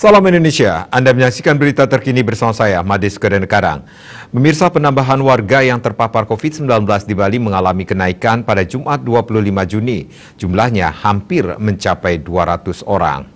Salam Indonesia, Anda menyaksikan berita terkini bersama saya, Madis Keren Karang. Memirsa penambahan warga yang terpapar COVID-19 di Bali mengalami kenaikan pada Jumat 25 Juni. Jumlahnya hampir mencapai 200 orang.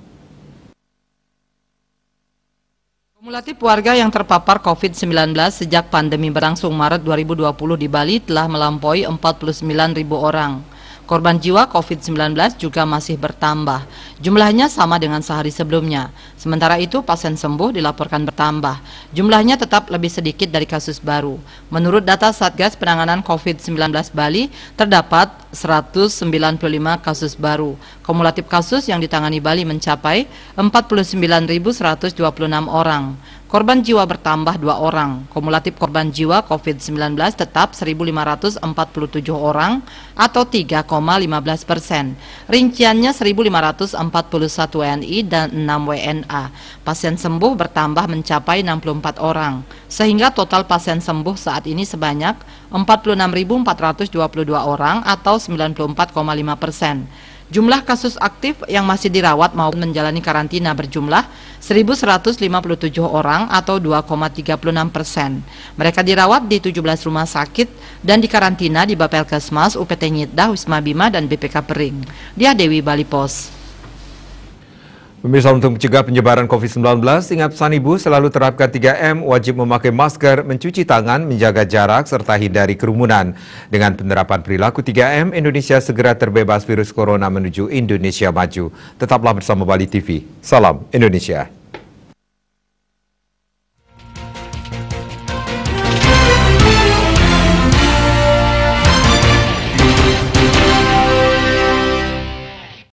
Kumulatif warga yang terpapar COVID-19 sejak pandemi berlangsung Maret 2020 di Bali telah melampaui 49 ribu orang. Korban jiwa COVID-19 juga masih bertambah. Jumlahnya sama dengan sehari sebelumnya. Sementara itu, pasien sembuh dilaporkan bertambah. Jumlahnya tetap lebih sedikit dari kasus baru. Menurut data Satgas Penanganan COVID-19 Bali, terdapat 195 kasus baru. Kumulatif kasus yang ditangani Bali mencapai 49.126 orang. Korban jiwa bertambah 2 orang. Kumulatif korban jiwa COVID-19 tetap 1.547 orang atau 3,15 persen. Rinciannya 1.541 WNI dan 6 WNA. Pasien sembuh bertambah mencapai 64 orang. Sehingga total pasien sembuh saat ini sebanyak 46.422 orang atau 94,5 persen. Jumlah kasus aktif yang masih dirawat maupun menjalani karantina berjumlah 1.157 orang atau 2,36 persen. Mereka dirawat di 17 rumah sakit dan dikarantina di Bapelkesmas, UPT Nyitda, Wisma Bima, dan BPK Pering. Dia Dewi Bali Pos. Pemirsa untuk mencegah penyebaran COVID-19, ingat pesan ibu selalu terapkan 3M, wajib memakai masker, mencuci tangan, menjaga jarak, serta hindari kerumunan. Dengan penerapan perilaku 3M, Indonesia segera terbebas virus corona menuju Indonesia maju. Tetaplah bersama Bali TV. Salam Indonesia.